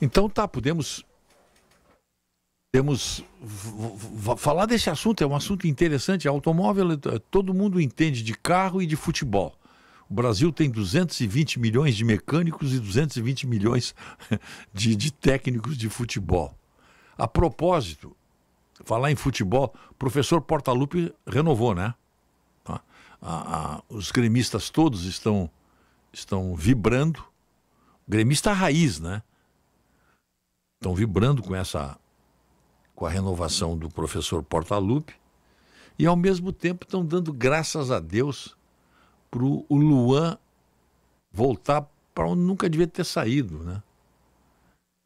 Então tá, podemos temos falar desse assunto é um assunto interessante. Automóvel, eh, todo mundo entende de carro e de futebol. O Brasil tem 220 milhões de mecânicos e 220 milhões de, de técnicos de futebol. A propósito, falar em futebol, o professor Portaluppi renovou, né? Tá? A, a, os gremistas todos estão, estão vibrando. Gremista raiz, né? estão vibrando com essa com a renovação do professor Lupe e ao mesmo tempo estão dando graças a Deus para o Luan voltar para onde nunca devia ter saído, né?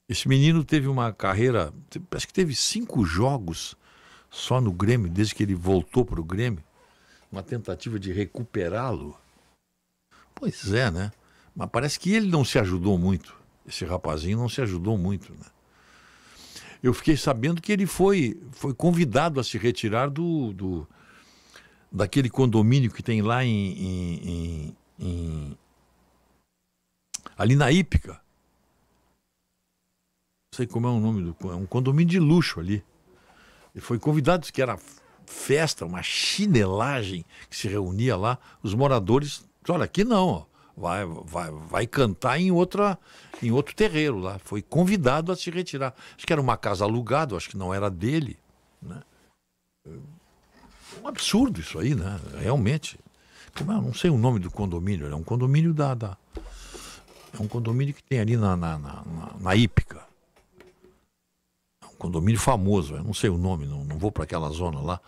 Esse menino teve uma carreira, parece que teve cinco jogos só no Grêmio desde que ele voltou para o Grêmio, uma tentativa de recuperá-lo. Pois é, né? Mas parece que ele não se ajudou muito. Esse rapazinho não se ajudou muito, né? eu fiquei sabendo que ele foi, foi convidado a se retirar do, do daquele condomínio que tem lá em, em, em, em ali na Ípica. Não sei como é o nome do. É um condomínio de luxo ali. Ele foi convidado, disse que era festa, uma chinelagem que se reunia lá. Os moradores. Olha, aqui não, ó vai, vai, vai cantar em, outra, em outro terreiro lá. Foi convidado a se retirar. Acho que era uma casa alugada, acho que não era dele. Né? É um absurdo isso aí, né? Realmente. Como é? não sei o nome do condomínio, é um condomínio da. da é um condomínio que tem ali na, na, na, na Ípica. É um condomínio famoso, eu não sei o nome, não, não vou para aquela zona lá.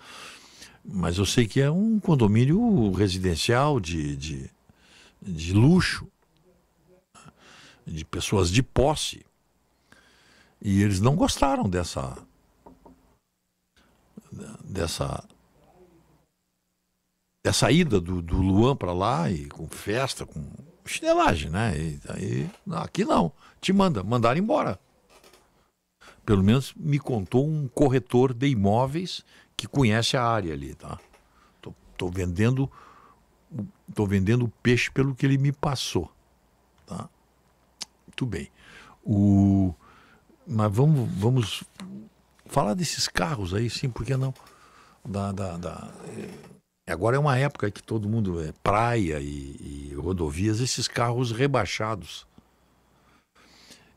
Mas eu sei que é um condomínio residencial de, de de luxo, de pessoas de posse. E eles não gostaram dessa dessa dessa ida do, do Luan para lá e com festa, com chinelagem, né? E, aí, aqui não, te manda, mandaram embora. Pelo menos me contou um corretor de imóveis que conhece a área ali, tá? Estou tô vendendo estou vendendo o peixe pelo que ele me passou. Tá? Muito bem. O, mas vamos, vamos falar desses carros aí, sim, porque não? Da, da, da... É, agora é uma época que todo mundo é praia e, e rodovias, esses carros rebaixados.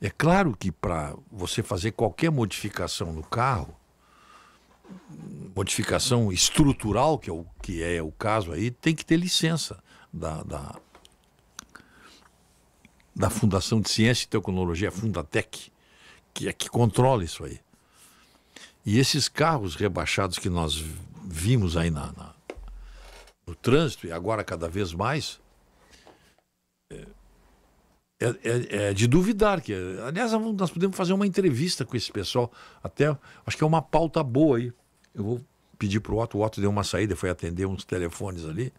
É claro que para você fazer qualquer modificação no carro, modificação estrutural, que é o, que é o caso aí, tem que ter licença da, da, da Fundação de Ciência e Tecnologia, a Fundatec, que é que controla isso aí. E esses carros rebaixados que nós vimos aí na, na no trânsito, e agora cada vez mais, é, é, é, é de duvidar que. Aliás, nós podemos fazer uma entrevista com esse pessoal. Até acho que é uma pauta boa aí eu vou pedir para o Otto, o Otto deu uma saída, foi atender uns telefones ali,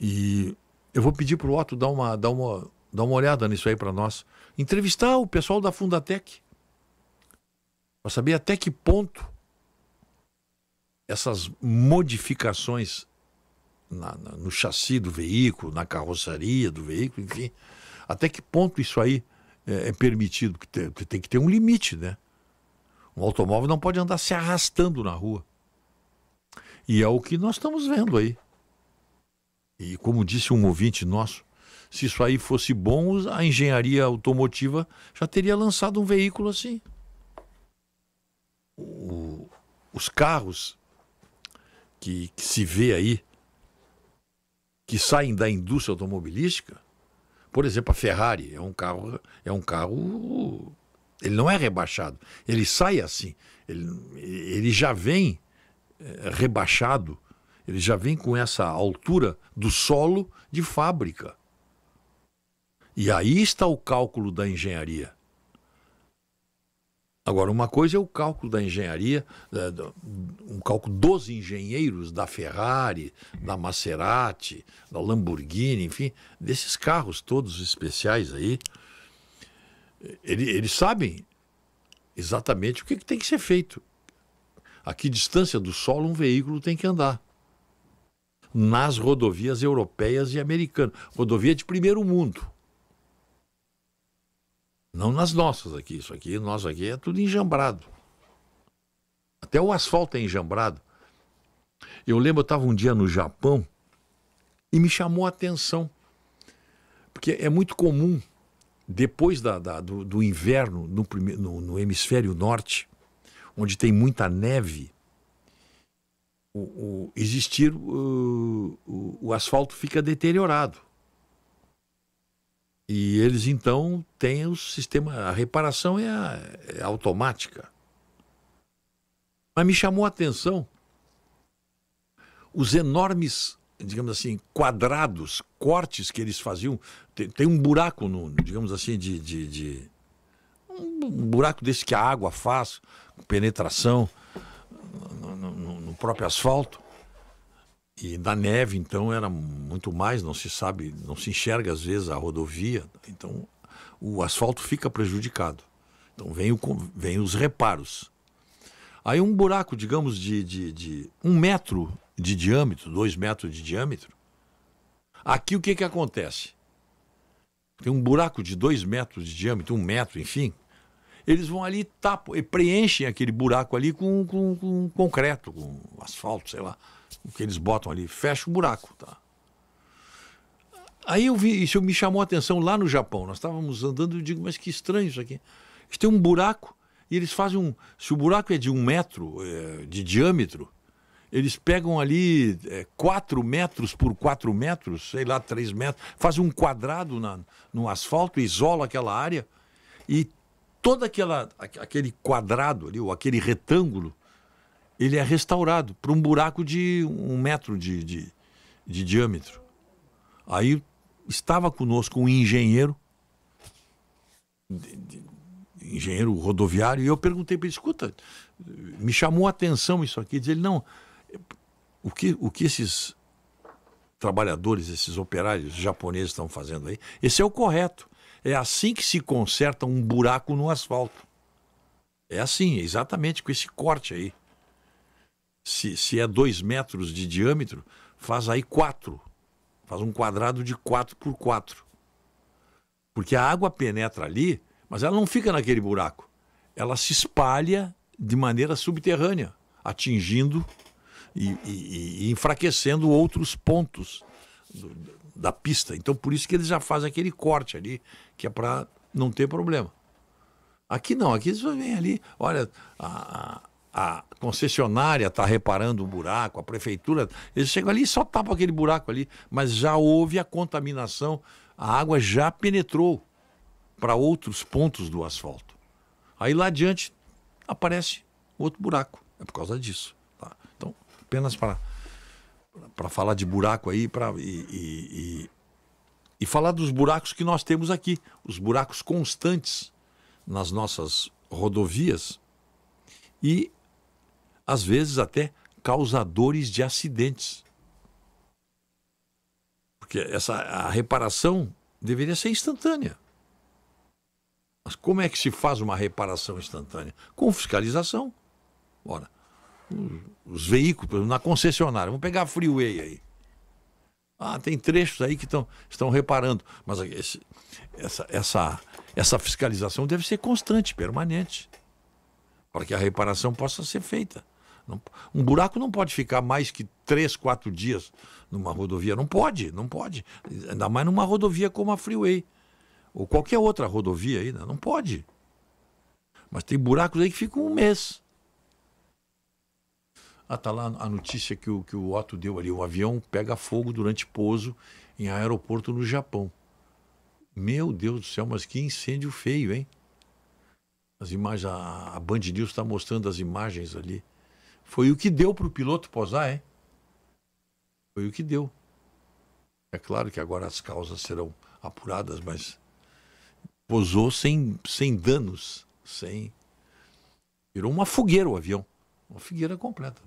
e eu vou pedir para o Otto dar uma, dar, uma, dar uma olhada nisso aí para nós. Entrevistar o pessoal da Fundatec, para saber até que ponto essas modificações na, na, no chassi do veículo, na carroçaria do veículo, enfim, até que ponto isso aí é, é permitido, que tem, tem que ter um limite, né? Um automóvel não pode andar se arrastando na rua. E é o que nós estamos vendo aí. E como disse um ouvinte nosso, se isso aí fosse bom, a engenharia automotiva já teria lançado um veículo assim. O, os carros que, que se vê aí, que saem da indústria automobilística, por exemplo, a Ferrari é um carro, é um carro ele não é rebaixado. Ele sai assim. Ele, ele já vem eh, rebaixado. Ele já vem com essa altura do solo de fábrica. E aí está o cálculo da engenharia. Agora, uma coisa é o cálculo da engenharia, um cálculo dos engenheiros da Ferrari, da Maserati, da Lamborghini, enfim, desses carros todos especiais aí, ele, eles sabem exatamente o que, que tem que ser feito. A que distância do solo um veículo tem que andar. Nas rodovias europeias e americanas. Rodovia de primeiro mundo. Não nas nossas aqui. Isso aqui, nós aqui é tudo enjambrado. Até o asfalto é enjambrado. Eu lembro, eu estava um dia no Japão e me chamou a atenção. Porque é muito comum depois da, da, do, do, inverno no, no, no, hemisfério norte, onde tem muita neve, o, o existir o, o, o, asfalto fica deteriorado. E eles então têm o sistema, a reparação é, é automática. Mas me chamou a atenção os enormes digamos assim, quadrados, cortes que eles faziam. Tem, tem um buraco, no, digamos assim, de, de, de, Um buraco desse que a água faz, com penetração no, no, no próprio asfalto. E na neve, então, era muito mais, não se sabe, não se enxerga às vezes a rodovia. Então, o asfalto fica prejudicado. Então, vem, o, vem os reparos. Aí, um buraco, digamos, de, de, de um metro de diâmetro, 2 metros de diâmetro. Aqui o que, que acontece? Tem um buraco de 2 metros de diâmetro, um metro, enfim. Eles vão ali tapam, e preenchem aquele buraco ali com, com, com concreto, com asfalto, sei lá. O que eles botam ali, fecha o buraco. Tá? Aí eu vi, isso me chamou a atenção lá no Japão. Nós estávamos andando e eu digo, mas que estranho isso aqui. Eles têm um buraco e eles fazem um. Se o buraco é de um metro é, de diâmetro, eles pegam ali é, metros por 4 metros, sei lá, 3 metros, fazem um quadrado na, no asfalto, isola aquela área e todo aquela, aquele quadrado ali, ou aquele retângulo, ele é restaurado para um buraco de um metro de, de, de diâmetro. Aí estava conosco um engenheiro, de, de, engenheiro rodoviário, e eu perguntei para ele, escuta, me chamou a atenção isso aqui. Diz ele, não, o que, o que esses trabalhadores, esses operários japoneses estão fazendo aí, esse é o correto. É assim que se conserta um buraco no asfalto. É assim, exatamente com esse corte aí. Se, se é dois metros de diâmetro, faz aí quatro. Faz um quadrado de quatro por quatro. Porque a água penetra ali, mas ela não fica naquele buraco. Ela se espalha de maneira subterrânea, atingindo e, e, e enfraquecendo outros pontos do, da pista. Então, por isso que eles já fazem aquele corte ali, que é para não ter problema. Aqui não, aqui eles vêm ali, olha, a, a concessionária está reparando um buraco, a prefeitura, eles chegam ali e só tapam aquele buraco ali, mas já houve a contaminação, a água já penetrou para outros pontos do asfalto. Aí lá adiante aparece outro buraco, é por causa disso apenas para para falar de buraco aí pra, e, e, e, e, falar dos buracos que nós temos aqui, os buracos constantes nas nossas rodovias e, às vezes, até causadores de acidentes. Porque essa, a reparação deveria ser instantânea. Mas como é que se faz uma reparação instantânea? Com fiscalização. Ora, os veículos, na concessionária. Vamos pegar a Freeway aí. Ah, tem trechos aí que tão, estão reparando. Mas esse, essa, essa, essa fiscalização deve ser constante, permanente, para que a reparação possa ser feita. Não, um buraco não pode ficar mais que três, quatro dias numa rodovia. Não pode, não pode. Ainda mais numa rodovia como a Freeway. Ou qualquer outra rodovia aí, né? não pode. Mas tem buracos aí que ficam um mês. Ah, tá lá a notícia que o, que o Otto deu ali. O avião pega fogo durante pouso em aeroporto no Japão. Meu Deus do céu, mas que incêndio feio, hein? As imagens, a, a Band News está mostrando as imagens ali. Foi o que deu para o piloto posar, hein? Foi o que deu. É claro que agora as causas serão apuradas, mas posou sem, sem danos, sem. Virou uma fogueira o avião. Uma fogueira completa.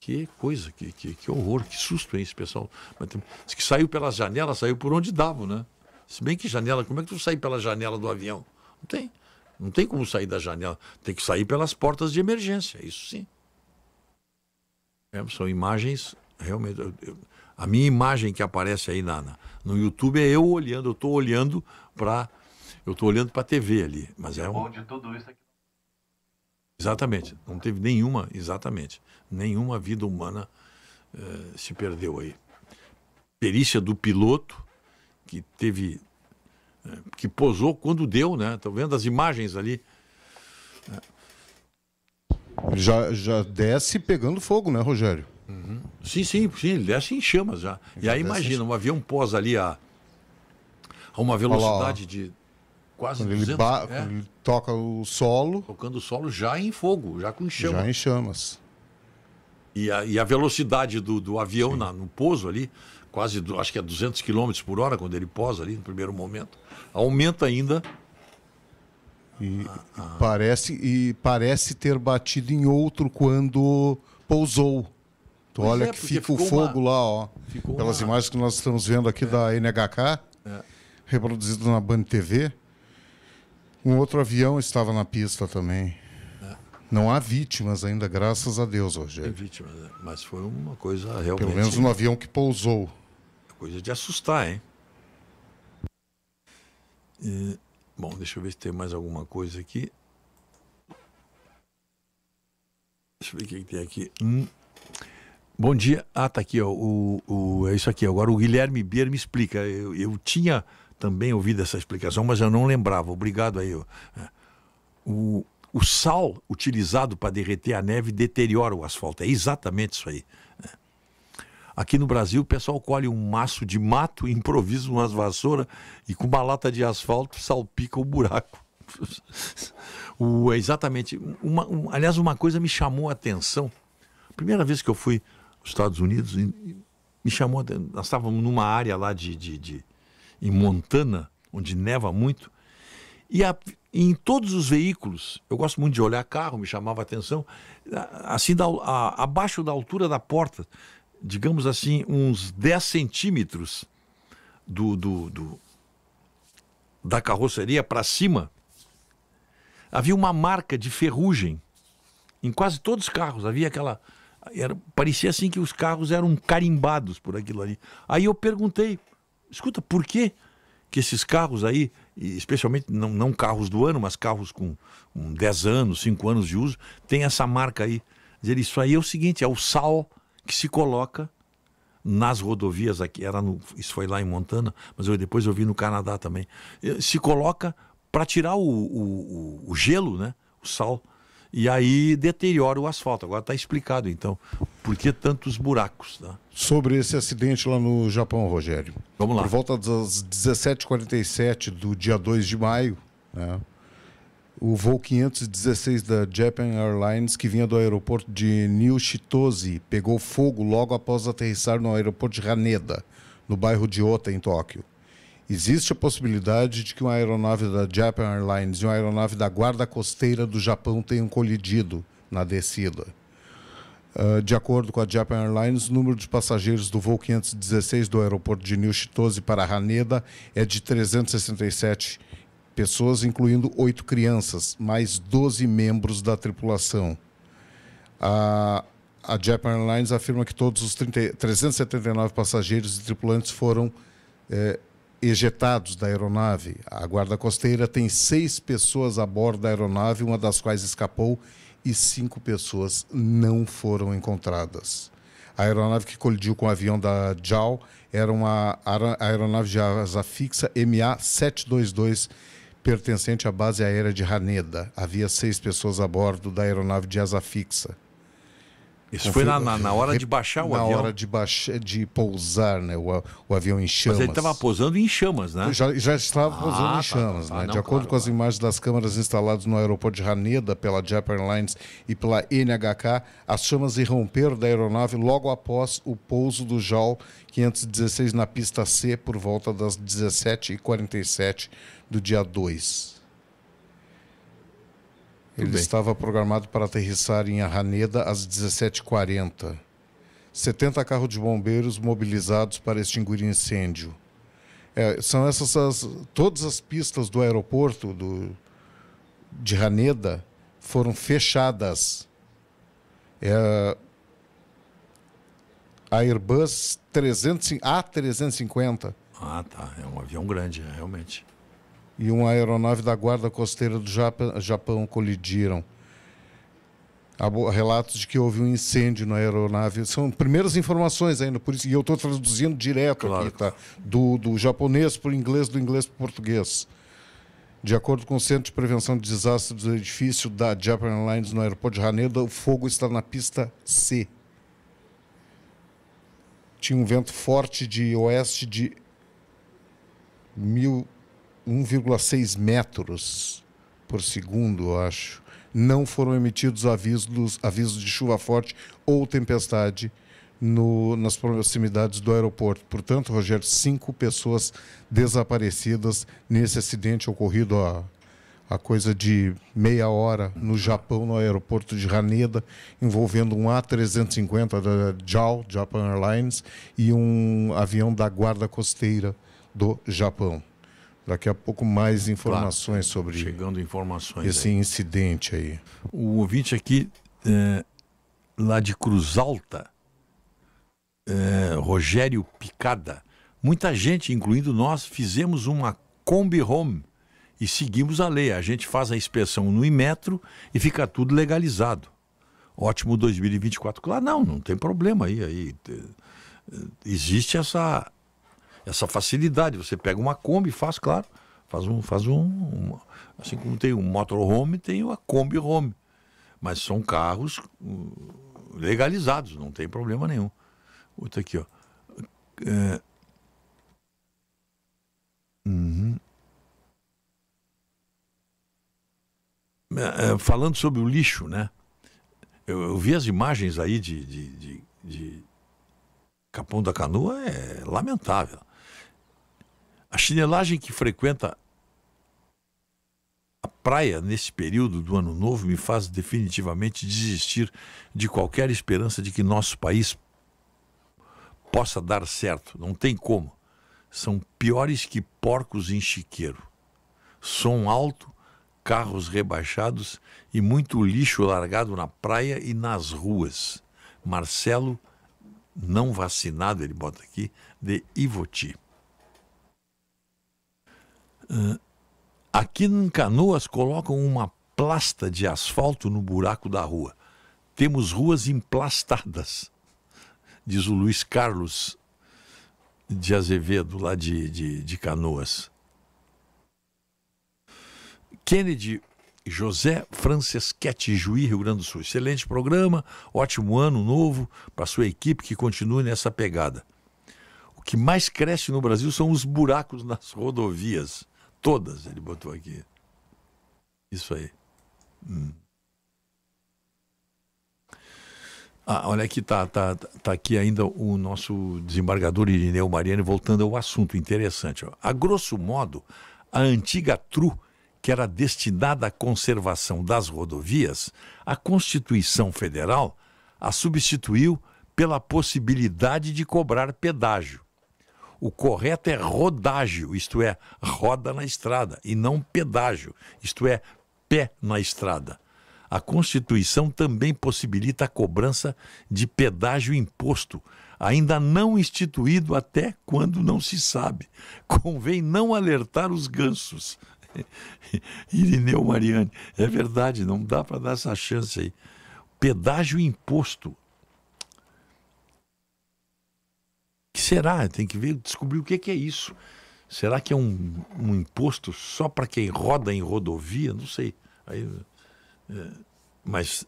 Que coisa, que, que, que horror, que susto, hein, esse pessoal. Mas tem, que saiu pela janela, saiu por onde dava, né? Se bem que janela, como é que tu sai pela janela do avião? Não tem. Não tem como sair da janela. Tem que sair pelas portas de emergência, isso sim. É, são imagens realmente. Eu, eu, a minha imagem que aparece aí na, na no YouTube é eu olhando, eu estou olhando para. Eu estou olhando para a TV ali. Mas é um... bom de tudo isso aqui... Exatamente. Não teve nenhuma, exatamente, nenhuma vida humana eh, se perdeu aí. Perícia do piloto, que teve. Eh, que posou quando deu, né? Estão vendo as imagens ali. É. Já, já desce pegando fogo, né, Rogério? Uhum. Sim, sim, sim, ele desce em chamas já. e aí imagina, em... um avião pós ali a, a uma velocidade de Quase quando 200, ele, ba... é. ele toca o solo. Tocando o solo já em fogo, já com chamas. Já em chamas. E a, e a velocidade do, do avião na, no pouso ali, quase, do, acho que é 200 km por hora quando ele posa ali no primeiro momento, aumenta ainda. E, ah, ah. Parece, e parece ter batido em outro quando pousou. olha é, que fica o fogo uma... lá, ó. Ficou Pelas uma... imagens que nós estamos vendo aqui é. da NHK, é. reproduzido na Band TV. Um outro avião estava na pista também. É. Não há vítimas ainda, graças a Deus, Rogério. Tem vítimas, né? mas foi uma coisa realmente. Pelo menos no avião que pousou. É coisa de assustar, hein? E, bom, deixa eu ver se tem mais alguma coisa aqui. Deixa eu ver o que, tem aqui. Hum. Bom dia. Ah, tá aqui, ó. O, o, é isso aqui. Agora o Guilherme Beer me explica. Eu, eu tinha também ouvido essa explicação, mas eu não lembrava. Obrigado aí. É. O, o sal utilizado para derreter a neve deteriora o asfalto. É exatamente isso aí. É. Aqui no Brasil, o pessoal colhe um maço de mato, improvisa umas vassouras e com uma lata de asfalto salpica o buraco. o, é exatamente. Uma, um, aliás, uma coisa me chamou a atenção. primeira vez que eu fui aos Estados Unidos, me chamou a atenção. Nós estávamos numa área lá de, de, de em Montana, onde neva muito. E, a, em todos os veículos, eu gosto muito de olhar carro, me chamava a atenção, assim, da, a, abaixo da altura da porta, digamos assim, uns 10 centímetros do, do, do da carroceria para cima, havia uma marca de ferrugem em quase todos os carros. Havia aquela. Era, parecia assim que os carros eram carimbados por aquilo ali. Aí eu perguntei Escuta, por quê que esses carros aí, especialmente não, não carros do ano, mas carros com um, 10 anos, 5 anos de uso, tem essa marca aí? Dizer, isso aí é o seguinte, é o sal que se coloca nas rodovias aqui, era no, isso foi lá em Montana, mas eu, depois eu vi no Canadá também, eh, se coloca para tirar o, o, o, gelo, né? o sal, e aí deteriora o asfalto. Agora está explicado, então, por que tantos buracos? Né? Sobre esse acidente lá no Japão, Rogério. Vamos lá. Por volta das 17h47 do dia 2 de maio, né, o voo 516 da Japan Airlines, que vinha do aeroporto de New Chitose, pegou fogo logo após aterrissar no aeroporto de Haneda, no bairro de Ota, em Tóquio. Existe a possibilidade de que uma aeronave da Japan Airlines e uma aeronave da Guarda Costeira do Japão tenham colidido na descida. Ah, de acordo com a Japan Airlines, o número de passageiros do voo 516 do aeroporto de New para Haneda é de 367 pessoas, incluindo oito crianças, mais 12 membros da tripulação. A, a Japan Airlines afirma que todos os 30, 379 passageiros e tripulantes foram eh, ejetados da aeronave. A guarda costeira tem seis pessoas a bordo da aeronave, uma das quais escapou e cinco pessoas não foram encontradas. A aeronave que colidiu com o avião da JAL era uma aeronave de asa fixa MA-722, pertencente à base aérea de Haneda. Havia seis pessoas a bordo da aeronave de asa fixa. Isso foi na, na, na, hora de baixar o na avião? Na hora de, baixa, de pousar, né? O, o avião em chamas. Mas ele estava pousando em chamas, né? Já, já estava ah, pousando tá, em chamas, tá, tá, tá. né? Não, de acordo claro, com as imagens das câmeras instaladas no aeroporto de Haneda pela Japan Airlines e pela NHK, as chamas irromperam da aeronave logo após o pouso do JAL 516 na pista C por volta das 17h47 do dia 2. Ele estava programado para aterrissar em Arraneda às 17h40. 70 carros de bombeiros mobilizados para extinguir incêndio. É, são essas as, todas as pistas do aeroporto do, de Haneda foram fechadas. É, a Airbus 300, A350. Ah, tá. É um avião grande, né, realmente e uma aeronave da Guarda Costeira do Japão colidiram. Há relatos de que houve um incêndio na aeronave. São primeiras informações ainda, por isso, e eu estou traduzindo direto claro. aqui, tá? Do, do japonês para o inglês, do inglês para o português. De acordo com o Centro de Prevenção de Desastres do edifício da Japan Airlines no aeroporto de Haneda, o fogo está na pista C. Tinha um vento forte de oeste de mil 1,6 metros por segundo, eu acho, não foram emitidos avisos, avisos de chuva forte ou tempestade no, nas proximidades do aeroporto. Portanto, Rogério, cinco pessoas desaparecidas nesse acidente ocorrido há, há coisa de meia hora no Japão, no aeroporto de Haneda, envolvendo um A350 da JAL, Japan Airlines, e um avião da Guarda Costeira do Japão. Daqui a pouco mais informações claro, sobre chegando informações esse aí. incidente aí. O ouvinte aqui é, lá de Cruz Alta, é, Rogério Picada. Muita gente, incluindo nós, fizemos uma Kombi Home e seguimos a lei. A gente faz a inspeção no Imetro e fica tudo legalizado. Ótimo 2024. Claro, não, não tem problema aí. aí é, existe essa essa facilidade. Você pega uma Kombi, faz, claro, faz um. Faz um, um assim como tem um motorhome, tem uma Kombi Home. Mas são carros uh, legalizados, não tem problema nenhum. outro aqui, ó. É... Uhum. É, é, falando sobre o lixo, né? Eu, eu vi as imagens aí de, de, de, de Capão da Canoa, é lamentável. A chinelagem que frequenta a praia nesse período do ano novo me faz definitivamente desistir de qualquer esperança de que nosso país possa dar certo. Não tem como. São piores que porcos em chiqueiro. Som alto, carros rebaixados e muito lixo largado na praia e nas ruas. Marcelo, não vacinado, ele bota aqui, de Ivoti. Uh, aqui em Canoas colocam uma plasta de asfalto no buraco da rua. Temos ruas emplastadas, diz o Luiz Carlos de Azevedo, lá de, de, de Canoas. Kennedy José Franceschetti Juiz, Rio Grande do Sul. Excelente programa, ótimo ano novo para sua equipe que continue nessa pegada. O que mais cresce no Brasil são os buracos nas rodovias. Todas ele botou aqui. Isso aí. Hum. Ah, olha aqui, tá, tá, tá aqui ainda o nosso desembargador Irineu Mariano voltando ao assunto interessante. Ó. A grosso modo, a antiga TRU, que era destinada à conservação das rodovias, a Constituição Federal a substituiu pela possibilidade de cobrar pedágio. O correto é rodágio, isto é, roda na estrada, e não pedágio, isto é, pé na estrada. A Constituição também possibilita a cobrança de pedágio imposto, ainda não instituído até quando não se sabe. Convém não alertar os gansos. Irineu Mariani, é verdade, não dá para dar essa chance aí. Pedágio imposto será? Tem que ver, descobrir o é que, é isso. Será que é um, um imposto só para quem roda em rodovia? Não sei. Aí, é, mas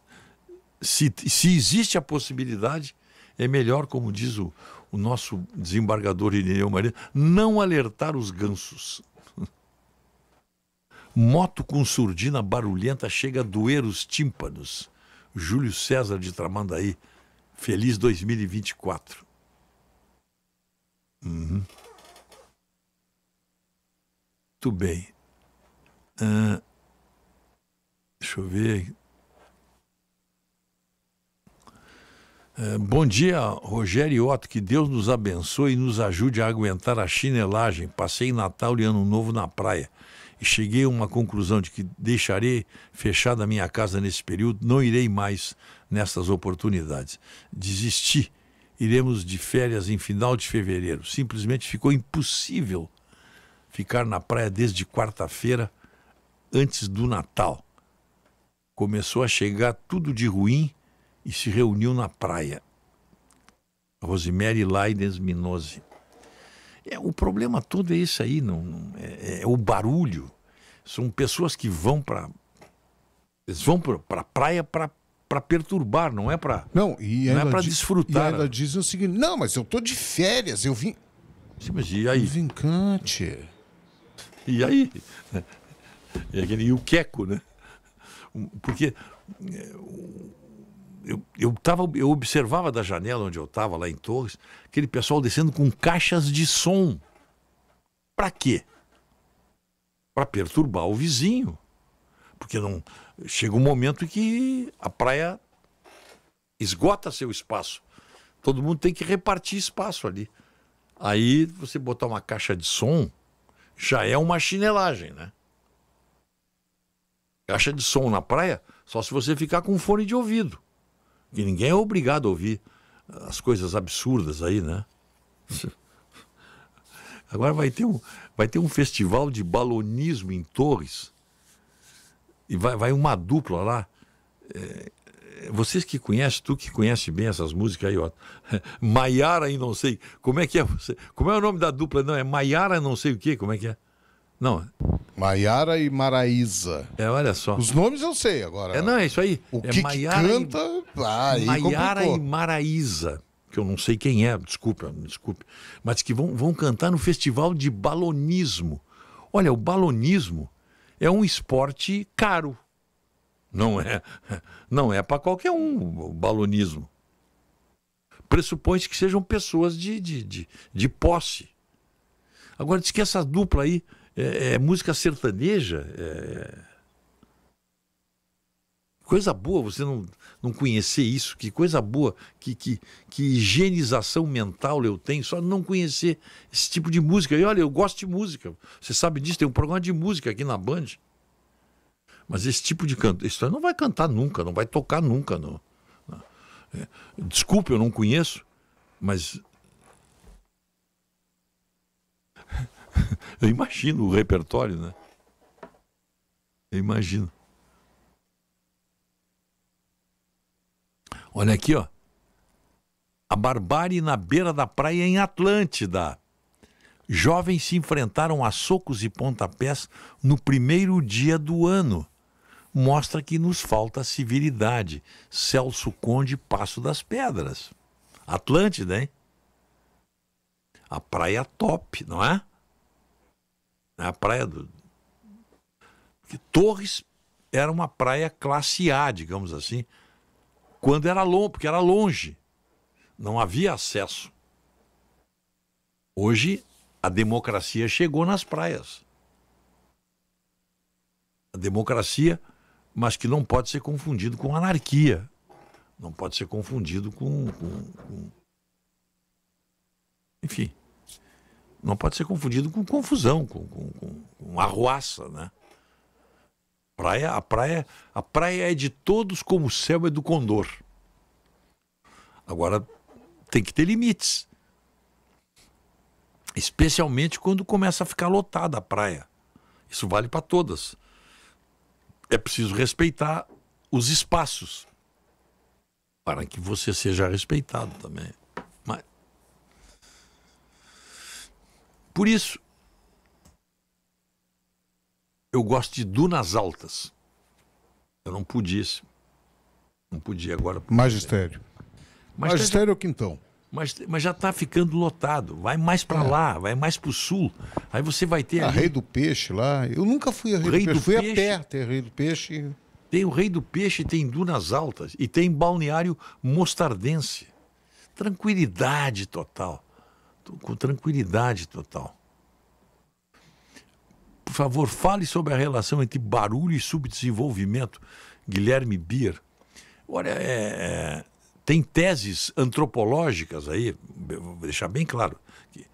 se, se existe a possibilidade, é melhor, como diz o, o nosso desembargador Irineu Maria, não alertar os gansos. Moto com surdina barulhenta chega a doer os tímpanos. Júlio César de Tramandaí. Feliz 2024. Muito uhum. bem. Uh, deixa eu ver. Uh, bom dia, Rogério Otto. Que Deus nos abençoe e nos ajude a aguentar a chinelagem. Passei Natal e Ano Novo na praia e cheguei a uma conclusão de que deixarei fechada a minha casa nesse período, não irei mais nessas oportunidades. Desisti iremos de férias em final de fevereiro. Simplesmente ficou impossível ficar na praia desde quarta-feira, antes do Natal. Começou a chegar tudo de ruim e se reuniu na praia. Rosemary Laidens Minose. É, o problema todo é isso aí, não, não é, é, é, o barulho. São pessoas que vão para. Eles vão para a pra praia para para perturbar, não é para não, e não é para desfrutar. E ela diz o seguinte: não, mas eu tô de férias, eu vim. Sim, mas e aí? Vincante. E aí? E, aquele, e o queco, né? Porque eh, eu, eu, tava, eu observava da janela onde eu estava, lá em Torres, aquele pessoal descendo com caixas de som. Para quê? Para perturbar o vizinho. Porque não, chega um momento que a praia esgota seu espaço. Todo mundo tem que repartir espaço ali. Aí você botar uma caixa de som já é uma chinelagem, né? Caixa de som na praia só se você ficar com fone de ouvido. Que ninguém é obrigado a ouvir as coisas absurdas aí, né? Agora vai ter um, vai ter um festival de balonismo em Torres e vai, vai uma dupla lá. É, vocês que conhecem, tu que conhece bem essas músicas aí, ó. Maiara e não sei. Como é que é? Você? Como é o nome da dupla? Não, é Maiara não sei o que, como é que é? Não. Maiara e Maraísa. É, olha só. Os nomes eu sei agora. É, não, é isso aí. O é que, canta, e... ah, Maiara e ah, Maraísa, que eu não sei quem é, desculpa, desculpe. Mas que vão, vão cantar no Festival de Balonismo. Olha, o balonismo é um esporte caro. Não é, não é para qualquer um o balonismo. Pressupõe que sejam pessoas de, de, de, de posse. Agora, diz que essa dupla aí é, é música sertaneja. É coisa boa você não, não conhecer isso, que coisa boa, que, que, que higienização mental eu tenho, só não conhecer esse tipo de música. E olha, eu gosto de música. Você sabe disso, tem um programa de música aqui na Band. Mas esse tipo de canto, isso não vai cantar nunca, não vai tocar nunca. Não. É, desculpe, eu não conheço, mas. eu imagino o repertório, né? Eu imagino. Olha aqui, ó. A barbárie na beira da praia em Atlântida. Jovens se enfrentaram a socos e pontapés no primeiro dia do ano. Mostra que nos falta civilidade. Celso Conde, Passo das Pedras. Atlântida, hein? A praia top, não é? é a praia do. Torres era uma praia classe A, digamos assim, quando era longe, porque era longe. Não havia acesso. Hoje a democracia chegou nas praias. A democracia, mas que não pode ser confundido com anarquia. Não pode ser confundido com, com, com... Enfim, não pode ser confundido com confusão, com, com, com, com arruaça, né? praia, a praia, a praia é de todos como o céu é do condor. Agora tem que ter limites. Especialmente quando começa a ficar lotada a praia. Isso vale para todas. É preciso respeitar os espaços para que você seja respeitado também. Mas por isso eu gosto de dunas altas. Eu não podia. Não podia agora. Magistério. Tá Magistério. Magistério ou Quintão? Mas, mas já está ficando lotado. Vai mais para é. lá, vai mais para o sul. Aí você vai ter. A ah, ali... Rei do Peixe lá. Eu nunca fui a Rei, Rei do, do Peixe. Fui a pé, Rei do Peixe. Tem o Rei do Peixe, tem Dunas Altas e tem Balneário Mostardense. Tranquilidade total. Tô com tranquilidade total por favor, fale sobre a relação entre barulho e subdesenvolvimento. Guilherme Bier. Olha, é, é, tem teses antropológicas aí, vou deixar bem claro, que,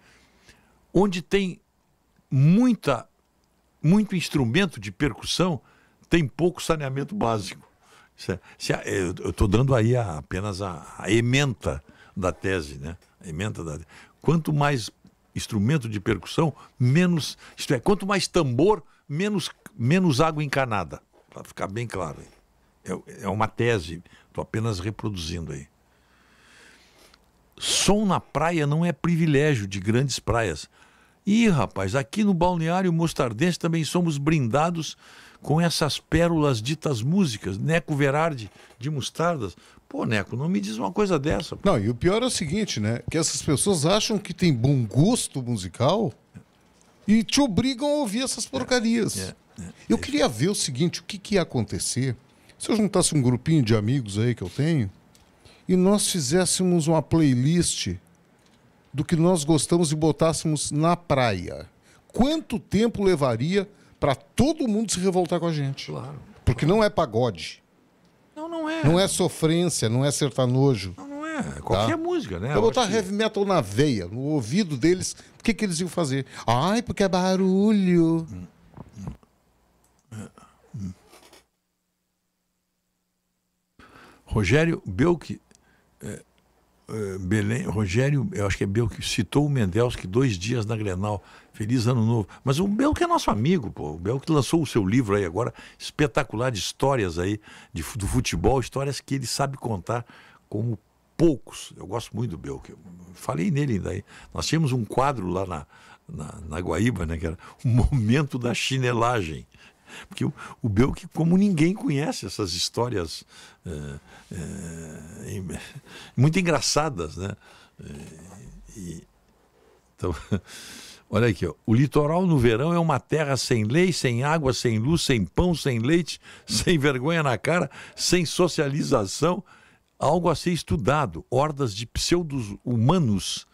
onde tem muita, muito instrumento de percussão, tem pouco saneamento básico. É, se, eu estou dando aí a, apenas a, a, ementa da tese, né? A ementa da, quanto mais instrumento de percussão, menos. Isto é, quanto mais tambor, menos, menos água encanada. Para ficar bem claro. É, é uma tese, estou apenas reproduzindo aí. Som na praia não é privilégio de grandes praias. Ih, rapaz, aqui no Balneário Mostardense também somos brindados com essas pérolas ditas músicas, Neco Verardi de Mostardas. Pô, Neco, não me diz uma coisa dessa. Pô. Não, e o pior é o seguinte, né? Que essas pessoas acham que tem bom gosto musical e te obrigam a ouvir essas é, porcarias. É, é, é, eu queria ver o seguinte, o que, que ia acontecer se eu juntasse um grupinho de amigos aí que eu tenho e nós fizéssemos uma playlist do que nós gostamos e botássemos na praia. Quanto tempo levaria para todo mundo se revoltar com a gente. Claro. Porque claro. não é pagode. Não, não é. Não é sofrência, não é sertanojo. Não, não é. é qualquer tá? música, né? Pra botar que... heavy metal na veia, no ouvido deles, o que, que eles iam fazer? Ai, porque é barulho. Hum. Rogério Belk eh, Belém, Rogério, eu acho que é Belk, que citou o Mendelski dois dias na Grenal. Feliz ano novo. Mas o Belk que é nosso amigo, pô. O Belk que lançou o seu livro aí agora, espetacular de histórias aí de, do futebol, histórias que ele sabe contar como poucos. Eu gosto muito do Belk. Falei nele ainda aí. Nós tínhamos um quadro lá na, na, na Guaíba, né, que era o momento da chinelagem. Porque o, o Belk, como ninguém conhece essas histórias é, é, muito engraçadas, né? É, e, então, olha aqui, ó. o litoral no verão é uma terra sem lei, sem água, sem luz, sem pão, sem leite, sem vergonha na cara, sem socialização, algo a ser estudado, hordas de pseudo-humanos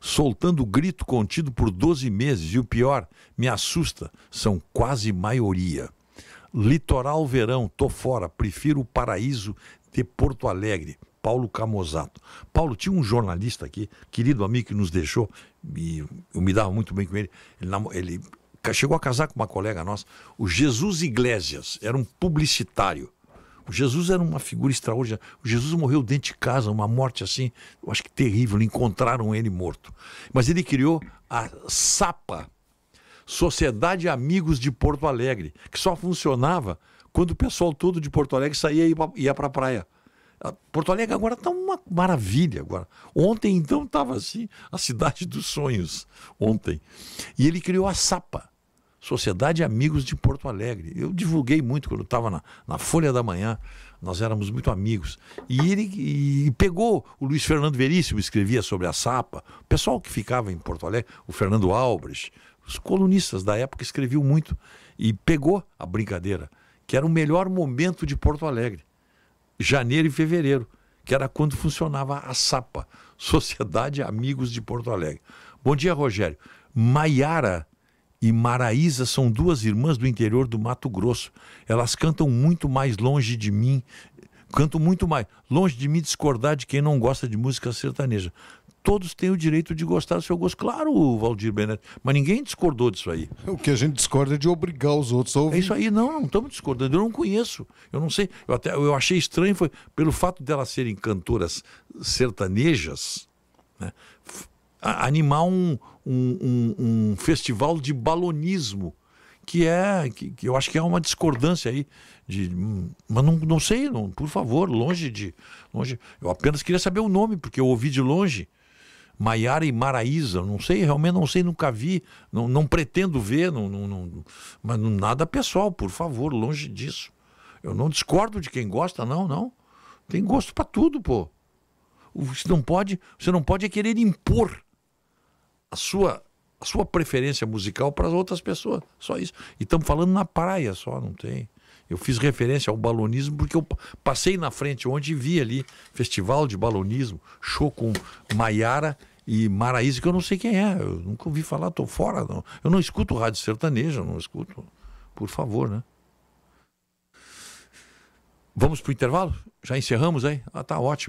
soltando grito contido por 12 meses e o pior, me assusta, são quase maioria. Litoral verão, tô fora, prefiro o paraíso de Porto Alegre. Paulo Camozato. Paulo, tinha um jornalista aqui, querido amigo que nos deixou, e eu me dava muito bem com ele. Ele, ele chegou a casar com uma colega nossa, o Jesus Iglesias, era um publicitário Jesus era uma figura extraordinária. Jesus morreu dentro de casa, uma morte assim, eu acho que terrível. Encontraram ele morto. Mas ele criou a SAPA, Sociedade Amigos de Porto Alegre, que só funcionava quando o pessoal todo de Porto Alegre saía e ia para a praia. Ah, Porto Alegre agora está uma maravilha agora. Ontem então estava assim a cidade dos sonhos ontem. E ele criou a Sapa, Sociedade Amigos de Porto Alegre. Eu divulguei muito quando estava na, na, Folha da Manhã, nós éramos muito amigos. E ele e pegou o Luiz Fernando Veríssimo, escrevia sobre a Sapa, o pessoal que ficava em Porto Alegre, o Fernando Albrecht, os colunistas da época escreviam muito. E pegou a brincadeira, que era o melhor momento de Porto Alegre, janeiro e fevereiro, que era quando funcionava a Sapa, Sociedade Amigos de Porto Alegre. Bom dia, Rogério. Maiara e Maraísa são duas irmãs do interior do Mato Grosso. Elas cantam muito mais longe de mim, cantam muito mais. Longe de mim discordar de quem não gosta de música sertaneja. Todos têm o direito de gostar do seu gosto. Claro, Valdir Benet, mas ninguém discordou disso aí. O que a gente discorda é de obrigar os outros a ouvir. É isso aí, não, não estamos discordando. Eu não conheço, eu não sei. Eu, até, eu achei estranho, foi pelo fato delas serem cantoras sertanejas, né, animar um, um, um, um festival de balonismo que é que, que, eu acho que é uma discordância aí de hum, mas não, não sei não por favor longe de longe eu apenas queria saber o nome porque eu ouvi de longe Maiara e Maraíza, não sei realmente não sei nunca vi não, não pretendo ver não, não, não mas nada pessoal por favor longe disso eu não discordo de quem gosta não não tem gosto para tudo pô você não pode você não pode é querer impor a sua, a sua preferência musical para as outras pessoas. Só isso. E estamos falando na praia só, não tem. Eu fiz referência ao balonismo porque eu passei na frente onde vi ali festival de balonismo, show com Maiara e Maraíza, que eu não sei quem é, eu nunca ouvi falar, tô fora. Não. Eu não escuto rádio sertaneja, não escuto. Por favor, né? Vamos pro intervalo? Já encerramos aí? Ah, tá ótimo.